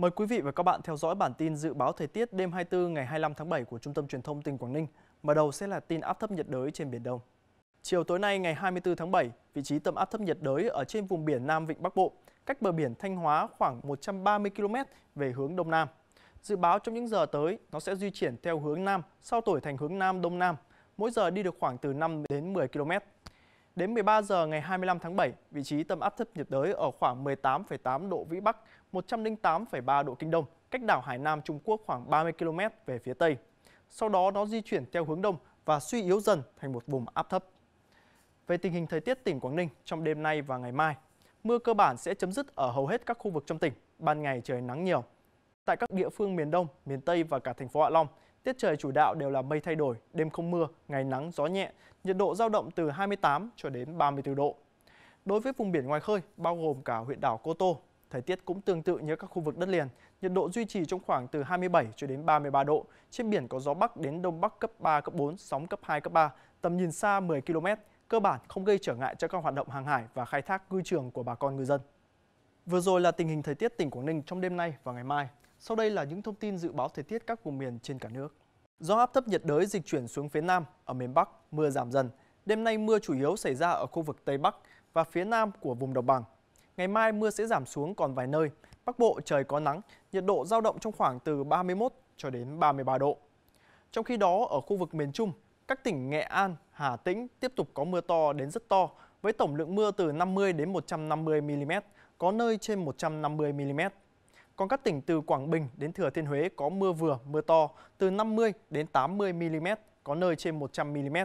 Mời quý vị và các bạn theo dõi bản tin dự báo thời tiết đêm 24 ngày 25 tháng 7 của Trung tâm Truyền thông tỉnh Quảng Ninh. Mở đầu sẽ là tin áp thấp nhiệt đới trên Biển Đông. Chiều tối nay ngày 24 tháng 7, vị trí tâm áp thấp nhiệt đới ở trên vùng biển Nam Vịnh Bắc Bộ, cách bờ biển Thanh Hóa khoảng 130 km về hướng Đông Nam. Dự báo trong những giờ tới, nó sẽ di chuyển theo hướng Nam, sau tuổi thành hướng Nam Đông Nam, mỗi giờ đi được khoảng từ 5 đến 10 km. Đến 13 giờ ngày 25 tháng 7, vị trí tâm áp thấp nhiệt đới ở khoảng 18,8 độ Vĩ Bắc, 108,3 độ Kinh Đông, cách đảo Hải Nam Trung Quốc khoảng 30 km về phía Tây. Sau đó nó di chuyển theo hướng Đông và suy yếu dần thành một vùng áp thấp. Về tình hình thời tiết tỉnh Quảng Ninh trong đêm nay và ngày mai, mưa cơ bản sẽ chấm dứt ở hầu hết các khu vực trong tỉnh, ban ngày trời nắng nhiều. Tại các địa phương miền Đông, miền Tây và cả thành phố Hạ Long Tiết trời chủ đạo đều là mây thay đổi, đêm không mưa, ngày nắng, gió nhẹ, nhiệt độ giao động từ 28 cho đến 34 độ. Đối với vùng biển ngoài khơi, bao gồm cả huyện đảo Cô Tô, thời tiết cũng tương tự như các khu vực đất liền, nhiệt độ duy trì trong khoảng từ 27 cho đến 33 độ, trên biển có gió bắc đến đông bắc cấp 3 cấp 4, sóng cấp 2 cấp 3, tầm nhìn xa 10 km, cơ bản không gây trở ngại cho các hoạt động hàng hải và khai thác ngư trường của bà con ngư dân. Vừa rồi là tình hình thời tiết tỉnh Quảng Ninh trong đêm nay và ngày mai. Sau đây là những thông tin dự báo thời tiết các vùng miền trên cả nước. Do áp thấp nhiệt đới dịch chuyển xuống phía Nam, ở miền Bắc mưa giảm dần. Đêm nay mưa chủ yếu xảy ra ở khu vực Tây Bắc và phía Nam của vùng đồng bằng. Ngày mai mưa sẽ giảm xuống còn vài nơi. Bắc Bộ trời có nắng, nhiệt độ giao động trong khoảng từ 31 cho đến 33 độ. Trong khi đó, ở khu vực miền Trung, các tỉnh Nghệ An, Hà Tĩnh tiếp tục có mưa to đến rất to với tổng lượng mưa từ 50 đến 150 mm, có nơi trên 150 mm. Còn các tỉnh từ Quảng Bình đến Thừa Thiên Huế có mưa vừa, mưa to, từ 50 đến 80 mm, có nơi trên 100 mm.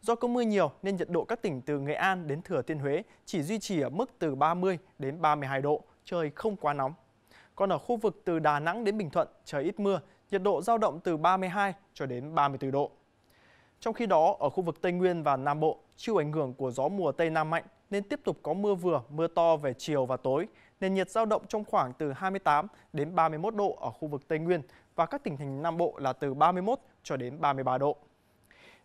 Do có mưa nhiều nên nhiệt độ các tỉnh từ Nghệ An đến Thừa Thiên Huế chỉ duy trì ở mức từ 30 đến 32 độ, trời không quá nóng. Còn ở khu vực từ Đà Nẵng đến Bình Thuận, trời ít mưa, nhiệt độ giao động từ 32 cho đến 34 độ. Trong khi đó, ở khu vực Tây Nguyên và Nam Bộ, chịu ảnh hưởng của gió mùa Tây Nam mạnh nên tiếp tục có mưa vừa, mưa to về chiều và tối, nền nhiệt giao động trong khoảng từ 28 đến 31 độ ở khu vực Tây Nguyên và các tỉnh thành Nam Bộ là từ 31 cho đến 33 độ.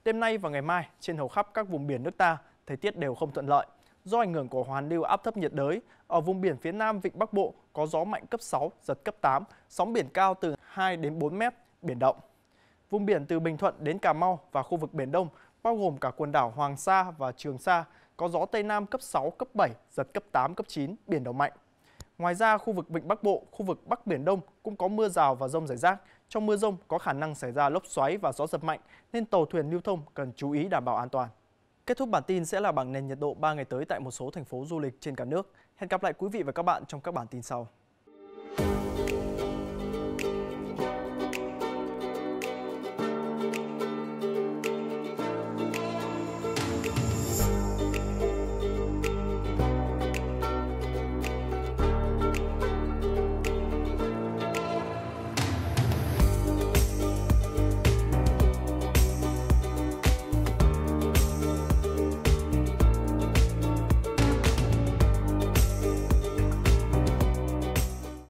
Đêm nay và ngày mai, trên hầu khắp các vùng biển nước ta, thời tiết đều không thuận lợi. Do ảnh hưởng của hoàn lưu áp thấp nhiệt đới, ở vùng biển phía Nam Vịnh Bắc Bộ có gió mạnh cấp 6, giật cấp 8, sóng biển cao từ 2 đến 4 mét, biển động. Vùng biển từ Bình Thuận đến Cà Mau và khu vực Biển Đông, bao gồm cả quần đảo Hoàng Sa và Trường Sa, có gió Tây Nam cấp 6, cấp 7, giật cấp 8, cấp 9, biển động mạnh. Ngoài ra, khu vực Vịnh Bắc Bộ, khu vực Bắc Biển Đông cũng có mưa rào và rông rải rác. Trong mưa rông có khả năng xảy ra lốc xoáy và gió giật mạnh, nên tàu thuyền lưu thông cần chú ý đảm bảo an toàn. Kết thúc bản tin sẽ là bảng nền nhiệt độ 3 ngày tới tại một số thành phố du lịch trên cả nước. Hẹn gặp lại quý vị và các bạn trong các bản tin sau.